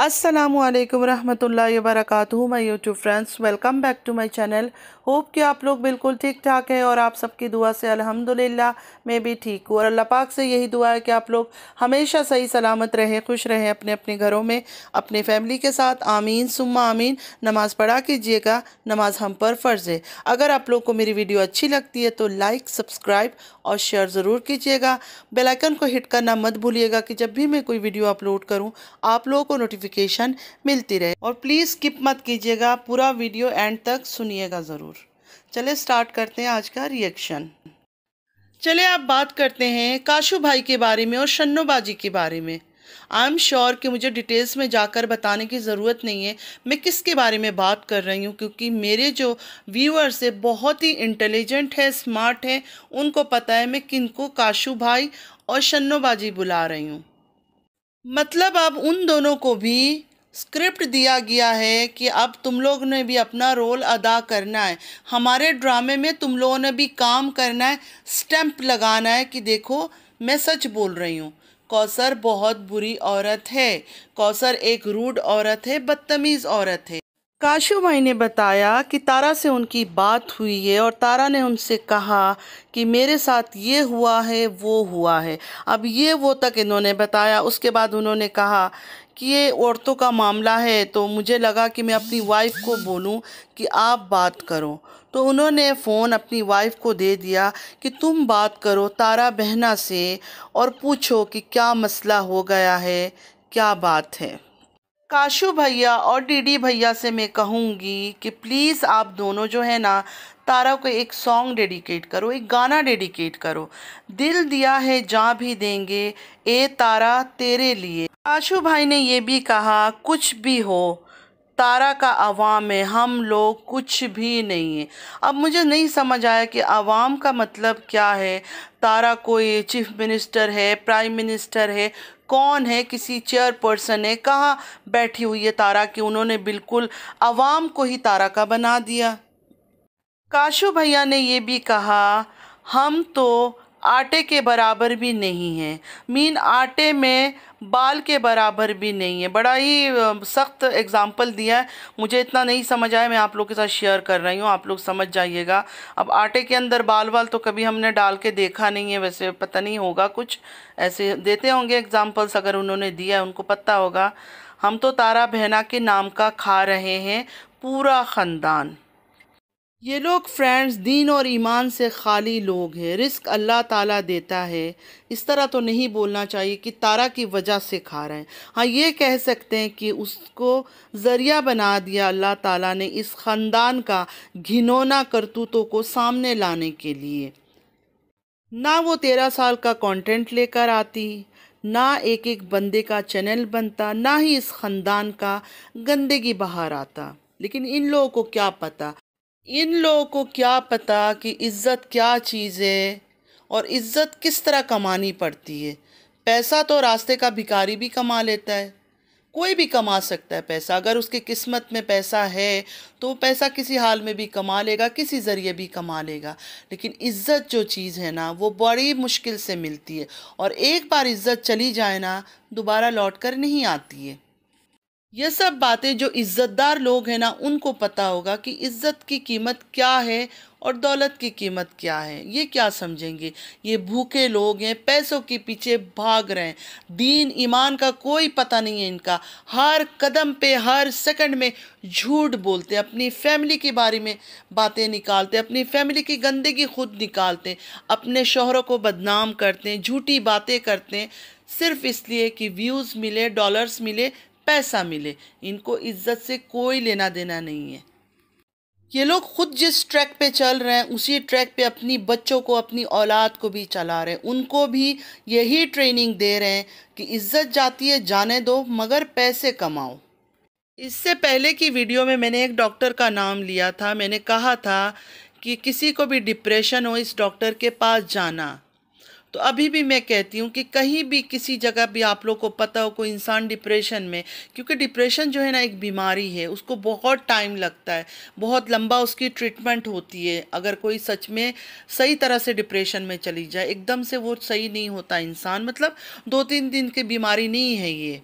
अस्सलाम वालेकुम रहमतुल्लाहि वबरकातुहू my YouTube friends welcome back to my channel hope कि आप लोग बिल्कुल ठीक ठाक हैं और आप सबकी दुआ से अल्हम्दुलिल्लाह मैं भी ठीक हूँ और अल्लाह पाक से यही दुआ है कि आप लोग हमेशा सही सलामत रहें खुश रहें अपने अपने घरों में अपने फैमिली के साथ आमीन सुम्मा आमीन नमाज़ पढ़ा कीजिएगा नमाज हम पर फ़र्ज़ है अगर आप लोग को मेरी वीडियो अच्छी लगती है तो लाइक सब्सक्राइब और शेयर ज़रूर कीजिएगा बेलाइकन को हिट करना मत भूलिएगा कि जब भी मैं कोई वीडियो अपलोड करूँ आप लोगों को नोटिफिक नोटिफिकेशन मिलती रहे और प्लीज़ स्किप मत कीजिएगा पूरा वीडियो एंड तक सुनिएगा ज़रूर चले स्टार्ट करते हैं आज का रिएक्शन चले आप बात करते हैं काशु भाई के बारे में और शन्नोबाजी के बारे में आई एम श्योर कि मुझे डिटेल्स में जाकर बताने की ज़रूरत नहीं है मैं किसके बारे में बात कर रही हूँ क्योंकि मेरे जो व्यूअर्स है बहुत ही इंटेलिजेंट है स्मार्ट है उनको पता है मैं किनको काशु भाई और शन्नोबाजी बुला रही हूँ मतलब अब उन दोनों को भी स्क्रिप्ट दिया गया है कि अब तुम लोग ने भी अपना रोल अदा करना है हमारे ड्रामे में तुम लोगों ने भी काम करना है स्टैंप लगाना है कि देखो मैं सच बोल रही हूँ कौसर बहुत बुरी औरत है कौसर एक रूड औरत है बदतमीज़ औरत है काशू भाई ने बताया कि तारा से उनकी बात हुई है और तारा ने उनसे कहा कि मेरे साथ ये हुआ है वो हुआ है अब ये वो तक इन्होंने बताया उसके बाद उन्होंने कहा कि ये औरतों का मामला है तो मुझे लगा कि मैं अपनी वाइफ को बोलूं कि आप बात करो तो उन्होंने फ़ोन अपनी वाइफ को दे दिया कि तुम बात करो तारा बहना से और पूछो कि क्या मसला हो गया है क्या बात है काशू भैया और डीडी भैया से मैं कहूँगी कि प्लीज़ आप दोनों जो है ना तारा को एक सॉन्ग डेडिकेट करो एक गाना डेडिकेट करो दिल दिया है जहाँ भी देंगे ए तारा तेरे लिए आशु भाई ने ये भी कहा कुछ भी हो तारा का आवाम है हम लोग कुछ भी नहीं है अब मुझे नहीं समझ आया कि आवाम का मतलब क्या है तारा कोई चीफ मिनिस्टर है प्राइम मिनिस्टर है कौन है किसी चेयर पर्सन ने कहाँ बैठी हुई है तारा की उन्होंने बिल्कुल आवाम को ही तारा का बना दिया काशू भैया ने ये भी कहा हम तो आटे के बराबर भी नहीं है मीन आटे में बाल के बराबर भी नहीं है बड़ा ही सख्त एग्ज़ाम्पल दिया है मुझे इतना नहीं समझ आया मैं आप लोग के साथ शेयर कर रही हूँ आप लोग समझ जाइएगा अब आटे के अंदर बाल बाल तो कभी हमने डाल के देखा नहीं है वैसे पता नहीं होगा कुछ ऐसे देते होंगे एग्ज़ाम्पल्स अगर उन्होंने दिया है उनको पता होगा हम तो तारा बहना के नाम का खा रहे हैं पूरा ख़ानदान ये लोग फ्रेंड्स दीन और ईमान से खाली लोग हैं रिस्क अल्लाह ताला देता है इस तरह तो नहीं बोलना चाहिए कि तारा की वजह से खा रहे हैं हाँ ये कह सकते हैं कि उसको ज़रिया बना दिया अल्लाह ताला ने इस ख़ानदान का घिनौना करतूतों को सामने लाने के लिए ना वो तेरह साल का कंटेंट लेकर आती ना एक एक बंदे का चैनल बनता ना ही इस ख़ानदान का गंदगी बाहर आता लेकिन इन लोगों को क्या पता इन लोगों को क्या पता कि इज़्ज़त क्या चीज़ है और इज़्ज़त किस तरह कमानी पड़ती है पैसा तो रास्ते का भिकारी भी कमा लेता है कोई भी कमा सकता है पैसा अगर उसके किस्मत में पैसा है तो वो पैसा किसी हाल में भी कमा लेगा किसी ज़रिए भी कमा लेगा लेकिन इज़्ज़त जो चीज़ है ना वो बड़ी मुश्किल से मिलती है और एक बार इज़्ज़त चली जाए ना दोबारा लौट कर नहीं आती है यह सब बातें जो इज़्ज़तदार लोग हैं ना उनको पता होगा कि इज़्ज़त की कीमत क्या है और दौलत की कीमत क्या है ये क्या समझेंगे ये भूखे लोग हैं पैसों के पीछे भाग रहे हैं दीन ईमान का कोई पता नहीं है इनका हर कदम पे हर सेकंड में झूठ बोलते हैं अपनी फैमिली के बारे में बातें निकालते हैं अपनी फैमिली की गंदगी खुद निकालते हैं अपने शोहरों को बदनाम करते हैं झूठी बातें करते हैं सिर्फ इसलिए कि व्यूज़ मिले डॉलर्स मिले पैसा मिले इनको इज्जत से कोई लेना देना नहीं है ये लोग खुद जिस ट्रैक पे चल रहे हैं उसी ट्रैक पे अपनी बच्चों को अपनी औलाद को भी चला रहे हैं उनको भी यही ट्रेनिंग दे रहे हैं कि इज्जत जाती है जाने दो मगर पैसे कमाओ इससे पहले की वीडियो में मैंने एक डॉक्टर का नाम लिया था मैंने कहा था कि किसी को भी डिप्रेशन हो इस डॉक्टर के पास जाना तो अभी भी मैं कहती हूँ कि कहीं भी किसी जगह भी आप लोग को पता हो कोई इंसान डिप्रेशन में क्योंकि डिप्रेशन जो है ना एक बीमारी है उसको बहुत टाइम लगता है बहुत लंबा उसकी ट्रीटमेंट होती है अगर कोई सच में सही तरह से डिप्रेशन में चली जाए एकदम से वो सही नहीं होता इंसान मतलब दो तीन दिन की बीमारी नहीं है ये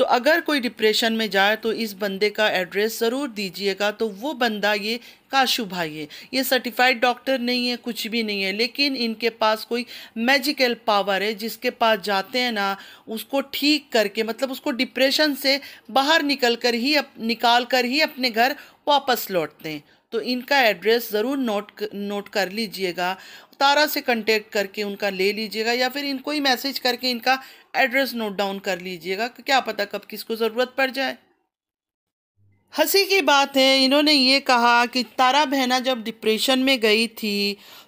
तो अगर कोई डिप्रेशन में जाए तो इस बंदे का एड्रेस ज़रूर दीजिएगा तो वो बंदा ये काशु भाई है ये सर्टिफाइड डॉक्टर नहीं है कुछ भी नहीं है लेकिन इनके पास कोई मैजिकल पावर है जिसके पास जाते हैं ना उसको ठीक करके मतलब उसको डिप्रेशन से बाहर निकल कर ही अप, निकाल कर ही अपने घर वापस लौटते हैं तो इनका एड्रेस ज़रूर नोट नोट कर लीजिएगा तारा से कंटेक्ट करके उनका ले लीजिएगा या फिर इनको ही मैसेज करके इनका एड्रेस नोट डाउन कर लीजिएगा क्या पता कब किसको ज़रूरत पड़ जाए हंसी की बात है इन्होंने ये कहा कि तारा बहना जब डिप्रेशन में गई थी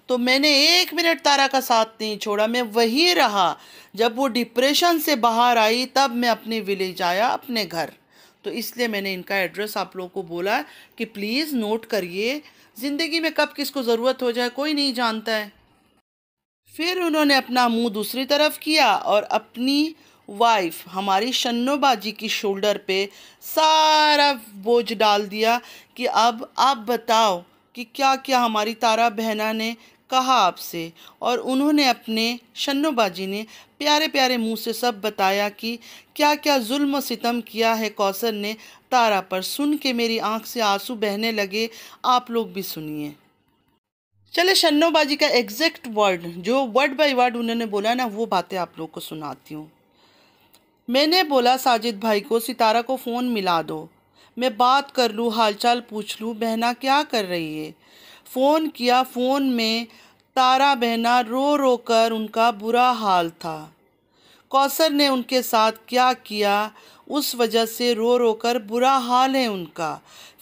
तो मैंने एक मिनट तारा का साथ नहीं छोड़ा मैं वही रहा जब वो डिप्रेशन से बाहर आई तब मैं अपने विलेज आया अपने घर तो इसलिए मैंने इनका एड्रेस आप लोगों को बोला कि प्लीज़ नोट करिए ज़िंदगी में कब किसको ज़रूरत हो जाए कोई नहीं जानता है फिर उन्होंने अपना मुंह दूसरी तरफ किया और अपनी वाइफ हमारी शन्नोबाजी की शोल्डर पे सारा बोझ डाल दिया कि अब आप बताओ कि क्या क्या हमारी तारा बहना ने कहा आपसे और उन्होंने अपने शन्नोबाजी ने प्यारे प्यारे मुंह से सब बताया कि क्या क्या जुल्म सितम किया है कौसर ने तारा पर सुन के मेरी आंख से आंसू बहने लगे आप लोग भी सुनिए चले शन्नोबाजी का एग्जैक्ट वर्ड जो वर्ड बाय वर्ड उन्होंने बोला ना वो बातें आप लोग को सुनाती हूँ मैंने बोला साजिद भाई को सितारा को फ़ोन मिला दो मैं बात कर लूँ हालचाल पूछ लूँ बहना क्या कर रही है फ़ोन किया फ़ोन में तारा बहना रो रो कर उनका बुरा हाल था कौसर ने उनके साथ क्या किया उस वजह से रो रो कर बुरा हाल है उनका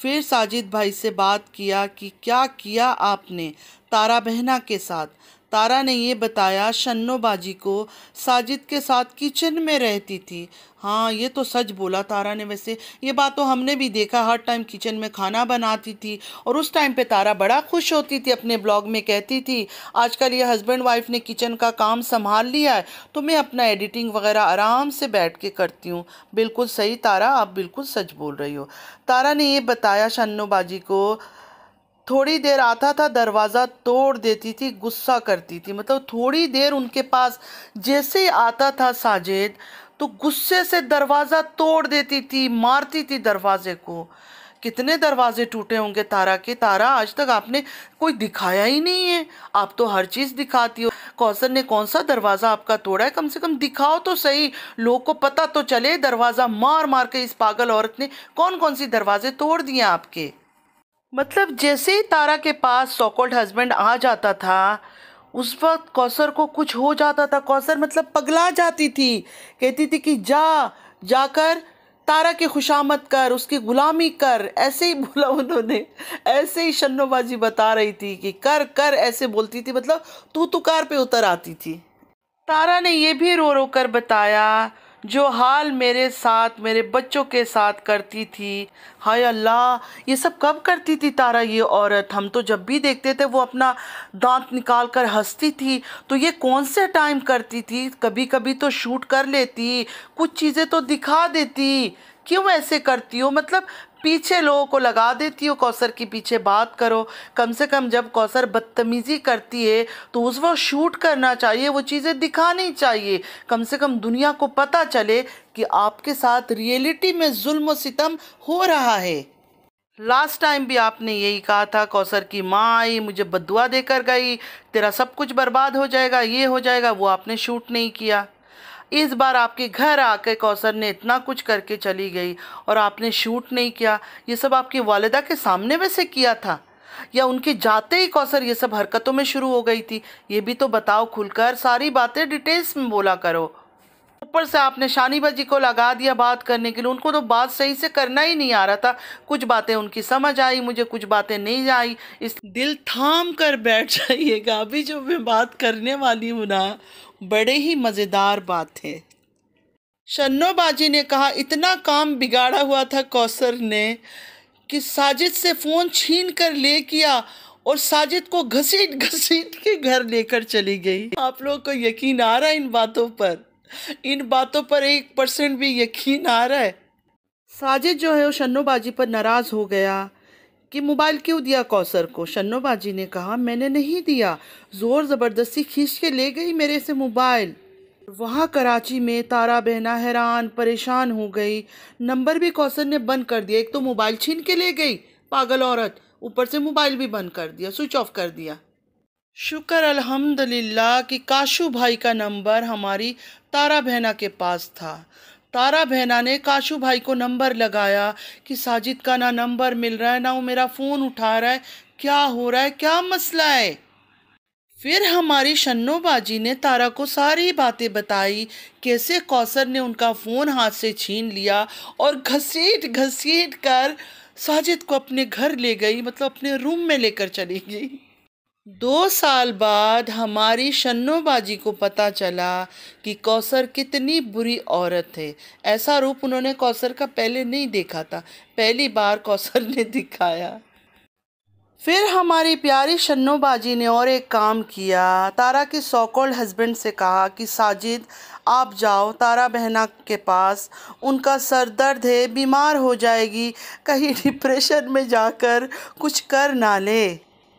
फिर साजिद भाई से बात किया कि क्या किया आपने तारा बहना के साथ तारा ने ये बताया शन्नो बाजी को साजिद के साथ किचन में रहती थी हाँ ये तो सच बोला तारा ने वैसे ये बात तो हमने भी देखा हर टाइम किचन में खाना बनाती थी और उस टाइम पे तारा बड़ा खुश होती थी अपने ब्लॉग में कहती थी आजकल ये हस्बैंड वाइफ ने किचन का काम संभाल लिया है तो मैं अपना एडिटिंग वगैरह आराम से बैठ के करती हूँ बिल्कुल सही तारा आप बिल्कुल सच बोल रही हो तारा ने ये बताया शन्नोबाजी को थोड़ी देर आता था दरवाज़ा तोड़ देती थी गुस्सा करती थी मतलब थोड़ी देर उनके पास जैसे ही आता था साजिद तो गुस्से से दरवाज़ा तोड़ देती थी मारती थी दरवाज़े को कितने दरवाजे टूटे होंगे तारा के तारा आज तक आपने कोई दिखाया ही नहीं है आप तो हर चीज़ दिखाती हो कौसर ने कौन सा दरवाज़ा आपका तोड़ा है कम से कम दिखाओ तो सही लोग को पता तो चले दरवाज़ा मार मार के इस पागल औरत ने कौन कौन सी दरवाजे तोड़ दिए आपके मतलब जैसे ही तारा के पास सोकोल्ड हस्बैंड आ जाता था उस वक्त कौसर को कुछ हो जाता था कौसर मतलब पगला जाती थी कहती थी कि जा जाकर तारा की खुशामद कर उसकी गुलामी कर ऐसे ही बोला उन्होंने ऐसे ही शन्नोबाजी बता रही थी कि कर कर ऐसे बोलती थी मतलब तू तुकार पे उतर आती थी तारा ने यह भी रो रो कर बताया जो हाल मेरे साथ मेरे बच्चों के साथ करती थी हाय अल्लाह ये सब कब करती थी तारा ये औरत हम तो जब भी देखते थे वो अपना दांत निकाल कर हंसती थी तो ये कौन से टाइम करती थी कभी कभी तो शूट कर लेती कुछ चीज़ें तो दिखा देती क्यों ऐसे करती हो मतलब पीछे लोगों को लगा देती हो कौसर की पीछे बात करो कम से कम जब कौसर बदतमीज़ी करती है तो उस वक्त शूट करना चाहिए वो चीज़ें दिखानी चाहिए कम से कम दुनिया को पता चले कि आपके साथ रियलिटी में जुल्म सितम हो रहा है लास्ट टाइम भी आपने यही कहा था कौसर की माँ आई मुझे बदुआ देकर गई तेरा सब कुछ बर्बाद हो जाएगा ये हो जाएगा वो आपने शूट नहीं किया इस बार आपके घर आकर कौसर ने इतना कुछ करके चली गई और आपने शूट नहीं किया ये सब आपकी वालदा के सामने में से किया था या उनके जाते ही कौसर ये सब हरकतों में शुरू हो गई थी ये भी तो बताओ खुलकर सारी बातें डिटेल्स में बोला करो ऊपर से आपने शानिबा जी को लगा दिया बात करने के लिए उनको तो बात सही से करना ही नहीं आ रहा था कुछ बातें उनकी समझ आई मुझे कुछ बातें नहीं आई इस दिल थाम कर बैठ जाइएगा अभी जो मैं बात करने वाली हूँ ना बड़े ही मज़ेदार बात है शन्नोबाजी ने कहा इतना काम बिगाड़ा हुआ था कौसर ने कि साजिद से फ़ोन छीन कर ले किया और साजिद को घसीट घसीट के घर लेकर चली गई आप लोग को यकीन आ रहा है इन बातों पर इन बातों पर एक परसेंट भी यकीन आ रहा है साजिद जो है वो शन्नोबाजी पर नाराज़ हो गया कि मोबाइल क्यों दिया कौसर को शन्नोबाजी ने कहा मैंने नहीं दिया ज़ोर ज़बरदस्ती खींच के ले गई मेरे से मोबाइल वहाँ कराची में तारा बहना हैरान परेशान हो गई नंबर भी कौसर ने बंद कर दिया एक तो मोबाइल छीन के ले गई पागल औरत ऊपर से मोबाइल भी बंद कर दिया स्विच ऑफ कर दिया शुक्र अल्हम्दुलिल्लाह कि काशू भाई का नंबर हमारी तारा बहना के पास था तारा बहना ने काशू भाई को नंबर लगाया कि साजिद का ना नंबर मिल रहा है ना वो मेरा फ़ोन उठा रहा है क्या हो रहा है क्या मसला है फिर हमारी शन्नो बाजी ने तारा को सारी बातें बताई कैसे कौसर ने उनका फ़ोन हाथ से छीन लिया और घसीट घसीट कर साजिद को अपने घर ले गई मतलब अपने रूम में लेकर चली गई दो साल बाद हमारी शन्नोबाजी को पता चला कि कौसर कितनी बुरी औरत है ऐसा रूप उन्होंने कौसर का पहले नहीं देखा था पहली बार कौसर ने दिखाया फिर हमारी प्यारी शन्नोबाजी ने और एक काम किया तारा के सौकोल्ड हस्बैंड से कहा कि साजिद आप जाओ तारा बहना के पास उनका सर दर्द है बीमार हो जाएगी कहीं डिप्रेशन में जाकर कुछ कर ना ले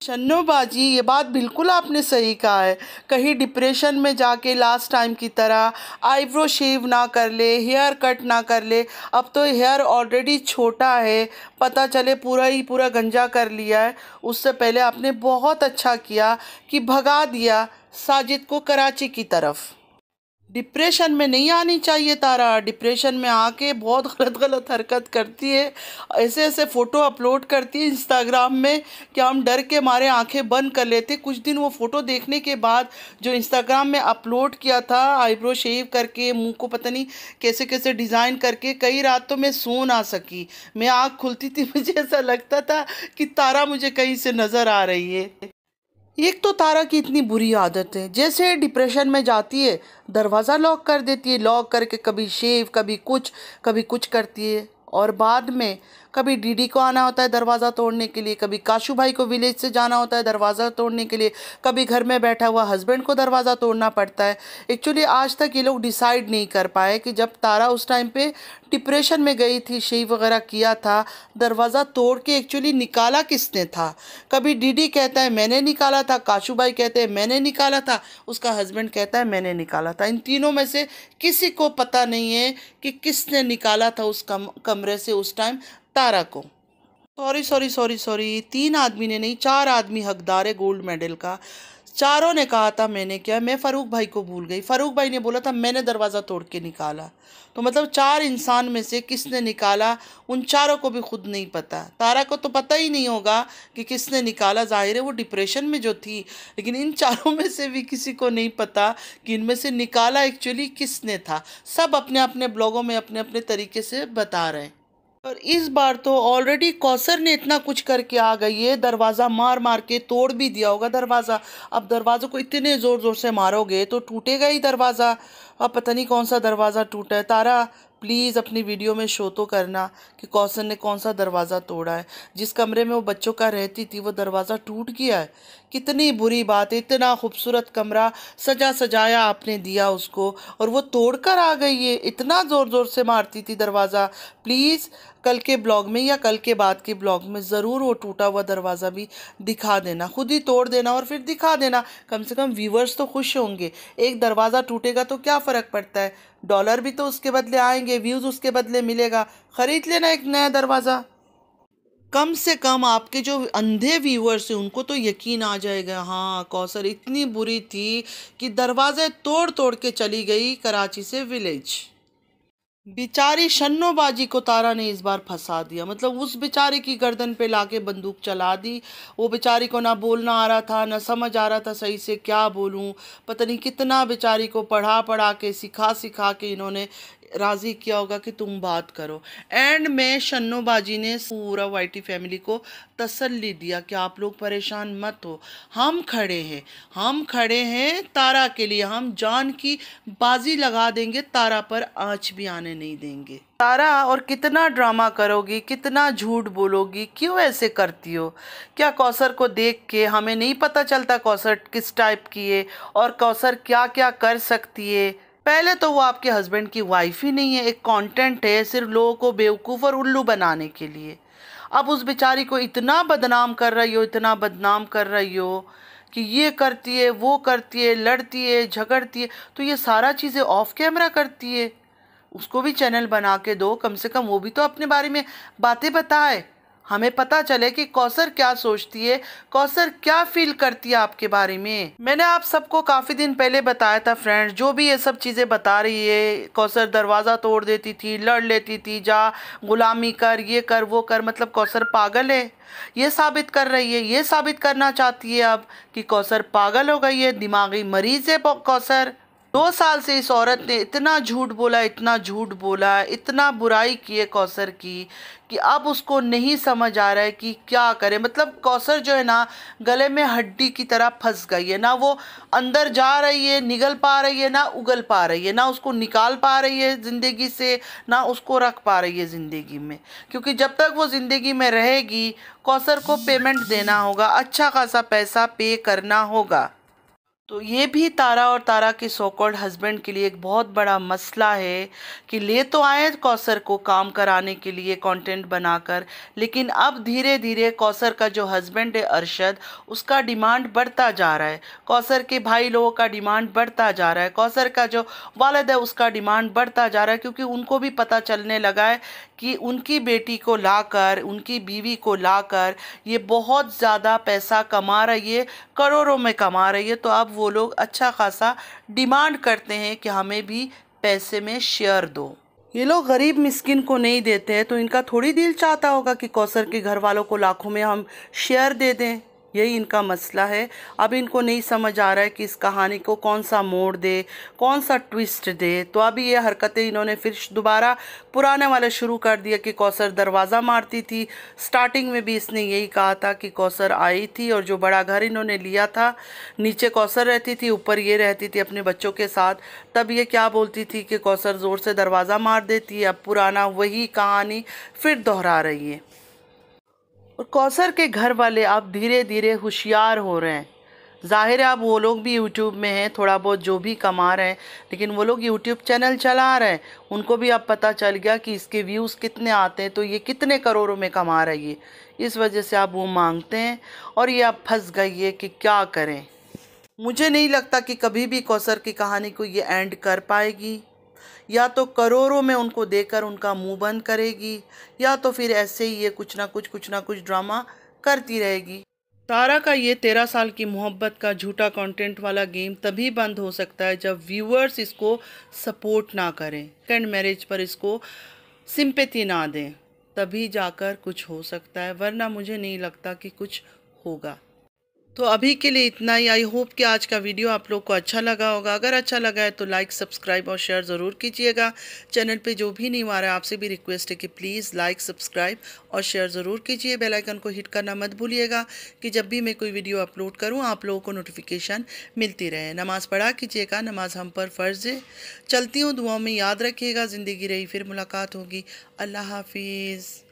शन्नो बाजी ये बात बिल्कुल आपने सही कहा है कहीं डिप्रेशन में जाके लास्ट टाइम की तरह आईब्रो शेव ना कर ले हेयर कट ना कर ले अब तो हेयर ऑलरेडी छोटा है पता चले पूरा ही पूरा गंजा कर लिया है उससे पहले आपने बहुत अच्छा किया कि भगा दिया साजिद को कराची की तरफ डिप्रेशन में नहीं आनी चाहिए तारा डिप्रेशन में आके बहुत गलत गलत हरकत करती है ऐसे ऐसे फ़ोटो अपलोड करती है इंस्टाग्राम में कि हम डर के मारे आंखें बंद कर लेते कुछ दिन वो फ़ोटो देखने के बाद जो इंस्टाग्राम में अपलोड किया था आईब्रो शेव करके मुंह को पता नहीं कैसे कैसे डिज़ाइन करके कई रात तो मैं सो ना सकी मैं आँख खुलती थी मुझे ऐसा लगता था कि तारा मुझे कहीं से नज़र आ रही है एक तो तारा की इतनी बुरी आदत है जैसे डिप्रेशन में जाती है दरवाज़ा लॉक कर देती है लॉक करके कभी शेव कभी कुछ कभी कुछ करती है और बाद में कभी डीडी को आना होता है दरवाज़ा तोड़ने के लिए कभी काशू भाई को विलेज से जाना होता है दरवाज़ा तोड़ने के लिए कभी घर में बैठा हुआ हस्बैंड को दरवाज़ा तोड़ना पड़ता है एक्चुअली आज तक ये लोग डिसाइड नहीं कर पाए कि जब तारा उस टाइम पे डिप्रेशन में गई थी शेव वगैरह किया था दरवाज़ा तोड़ के एक्चुअली निकाला किसने था कभी डीडी कहता है मैंने निकाला था काशू भाई कहते हैं मैंने निकाला था उसका हस्बैंड कहता है मैंने निकाला था इन तीनों में से किसी को पता नहीं है कि किसने निकाला था उस कम कमरे से उस टाइम तारा को सॉरी सॉरी सॉरी सॉरी तीन आदमी ने नहीं चार आदमी हकदार है गोल्ड मेडल का चारों ने कहा था मैंने क्या मैं फ़ारूक भाई को भूल गई फ़ारूक भाई ने बोला था मैंने दरवाज़ा तोड़ के निकाला तो मतलब चार इंसान में से किसने निकाला उन चारों को भी खुद नहीं पता तारा को तो पता ही नहीं होगा कि किसने निकाला जाहिर है वो डिप्रेशन में जो थी लेकिन इन चारों में से भी किसी को नहीं पता कि इनमें से निकाला एक्चुअली किसने था सब अपने अपने ब्लॉगों में अपने अपने तरीके से बता रहे हैं और इस बार तो ऑलरेडी कौसर ने इतना कुछ करके आ गई है दरवाज़ा मार मार के तोड़ भी दिया होगा दरवाज़ा अब दरवाज़े को इतने ज़ोर ज़ोर से मारोगे तो टूटेगा ही दरवाज़ा अब पता नहीं कौन सा दरवाज़ा टूटा है तारा प्लीज़ अपनी वीडियो में शो तो करना कि कौसर ने कौन सा दरवाज़ा तोड़ा है जिस कमरे में वो बच्चों का रहती थी वो दरवाज़ा टूट गया है कितनी बुरी बात है इतना खूबसूरत कमरा सजा सजाया आपने दिया उसको और वो तोड़ कर आ गई है इतना ज़ोर ज़ोर से मारती थी दरवाज़ा प्लीज़ कल के ब्लॉग में या कल के बाद के ब्लॉग में ज़रूर वो टूटा हुआ दरवाज़ा भी दिखा देना खुद ही तोड़ देना और फिर दिखा देना कम से कम व्यूवर्स तो खुश होंगे एक दरवाज़ा टूटेगा तो क्या फ़र्क पड़ता है डॉलर भी तो उसके बदले आएंगे व्यूज़ उसके बदले मिलेगा ख़रीद लेना एक नया दरवाज़ा कम से कम आपके जो अंधे व्यूअर्स हैं उनको तो यकीन आ जाएगा हाँ कौसर इतनी बुरी थी कि दरवाज़े तोड़ तोड़ के चली गई कराची से विलेज बेचारी शन्नोबाजी को तारा ने इस बार फंसा दिया मतलब उस बेचारे की गर्दन पे लाके बंदूक चला दी वो बेचारी को ना बोलना आ रहा था ना समझ आ रहा था सही से क्या बोलूँ पता नहीं कितना बेचारी को पढ़ा पढ़ा के सिखा सिखा के इन्होंने राज़ी किया होगा कि तुम बात करो एंड में शन्नोबाजी ने पूरा वाइटी फैमिली को तसल्ली दिया कि आप लोग परेशान मत हो हम खड़े हैं हम खड़े हैं तारा के लिए हम जान की बाजी लगा देंगे तारा पर आँच भी आने नहीं देंगे तारा और कितना ड्रामा करोगी कितना झूठ बोलोगी क्यों ऐसे करती हो क्या कौसर को देख के हमें नहीं पता चलता कौसर किस टाइप की है और कौसर क्या क्या कर सकती है पहले तो वो आपके हस्बैंड की वाइफ ही नहीं है एक कंटेंट है सिर्फ लोगों को बेवकूफ़ और उल्लू बनाने के लिए अब उस बेचारी को इतना बदनाम कर रही हो इतना बदनाम कर रही हो कि ये करती है वो करती है लड़ती है झगड़ती है तो ये सारा चीज़ें ऑफ कैमरा करती है उसको भी चैनल बना के दो कम से कम वो भी तो अपने बारे में बातें बताए हमें पता चले कि कौसर क्या सोचती है कौसर क्या फील करती है आपके बारे में मैंने आप सबको काफ़ी दिन पहले बताया था फ्रेंड्स जो भी ये सब चीज़ें बता रही है कौसर दरवाज़ा तोड़ देती थी लड़ लेती थी जा गुलामी कर ये कर वो कर मतलब कौसर पागल है ये साबित कर रही है ये साबित करना चाहती है अब कि कौसर पागल हो गई है दिमागी मरीज़ है कौसर दो साल से इस औरत ने इतना झूठ बोला इतना झूठ बोला इतना बुराई किए कौसर की कि अब उसको नहीं समझ आ रहा है कि क्या करें मतलब कौसर जो है ना गले में हड्डी की तरह फंस गई है ना वो अंदर जा रही है निगल पा रही है ना उगल पा रही है ना उसको निकाल पा रही है ज़िंदगी से ना उसको रख पा रही है ज़िंदगी में क्योंकि जब तक वो ज़िंदगी में रहेगी कौसर को पेमेंट देना होगा अच्छा खासा पैसा पे करना होगा तो ये भी तारा और तारा के सोकॉल्ड हस्बैंड के लिए एक बहुत बड़ा मसला है कि ले तो आए कौसर को काम कराने के लिए कंटेंट बनाकर लेकिन अब धीरे धीरे कौसर का जो हस्बैंड है अरशद उसका डिमांड बढ़ता जा रहा है कौसर के भाई लोगों का डिमांड बढ़ता जा रहा है कौसर का जो वालद है उसका डिमांड बढ़ता जा रहा है क्योंकि उनको भी पता चलने लगा है कि उनकी बेटी को लाकर उनकी बीवी को लाकर ये बहुत ज़्यादा पैसा कमा रही है करोड़ों में कमा रही है तो अब वो लोग अच्छा खासा डिमांड करते हैं कि हमें भी पैसे में शेयर दो ये लोग गरीब मिस्किन को नहीं देते हैं तो इनका थोड़ी दिल चाहता होगा कि कौसर के घर वालों को लाखों में हम शेयर दे दें यही इनका मसला है अब इनको नहीं समझ आ रहा है कि इस कहानी को कौन सा मोड़ दे कौन सा ट्विस्ट दे तो अभी ये हरकतें इन्होंने फिर दोबारा पुराने वाले शुरू कर दिया कि कौसर दरवाज़ा मारती थी स्टार्टिंग में भी इसने यही कहा था कि कौसर आई थी और जो बड़ा घर इन्होंने लिया था नीचे कौसर रहती थी ऊपर ये रहती थी अपने बच्चों के साथ तब ये क्या बोलती थी कि कौसर ज़ोर से दरवाज़ा मार देती है अब पुराना वही कहानी फिर दोहरा रही है और कौसर के घर वाले आप धीरे धीरे होशियार हो रहे हैं ज़ाहिर है आप वो लोग भी यूट्यूब में हैं थोड़ा बहुत जो भी कमा रहे हैं लेकिन वो लोग यूट्यूब चैनल चला रहे हैं उनको भी अब पता चल गया कि इसके व्यूज़ कितने आते हैं तो ये कितने करोड़ों में कमा रही है इस वजह से आप वो मांगते हैं और ये आप फंस गई है कि क्या करें मुझे नहीं लगता कि कभी भी कौसर की कहानी को ये एंड कर पाएगी या तो करोड़ों में उनको देकर उनका मुंह बंद करेगी या तो फिर ऐसे ही ये कुछ ना कुछ कुछ ना कुछ ड्रामा करती रहेगी तारा का ये तेरह साल की मोहब्बत का झूठा कंटेंट वाला गेम तभी बंद हो सकता है जब व्यूअर्स इसको सपोर्ट ना करें सेकेंड मैरिज पर इसको सिंपति ना दें तभी जाकर कुछ हो सकता है वरना मुझे नहीं लगता कि कुछ होगा तो अभी के लिए इतना ही आई होप कि आज का वीडियो आप लोग को अच्छा लगा होगा अगर अच्छा लगा है तो लाइक सब्सक्राइब और शेयर ज़रूर कीजिएगा चैनल पे जो भी नहीं आ रहा है आपसे भी रिक्वेस्ट है कि प्लीज़ लाइक सब्सक्राइब और शेयर ज़रूर कीजिए बेल आइकन को हिट करना मत भूलिएगा कि जब भी मैं कोई वीडियो अपलोड करूँ आप लोगों को नोटिफिकेशन मिलती रहे नमाज़ पढ़ा कीजिएगा नमाज़ हम पर फ़र्ज़ है चलती हूँ दुआओं में याद रखिएगा ज़िंदगी रही फिर मुलाकात होगी अल्लाह हाफिज़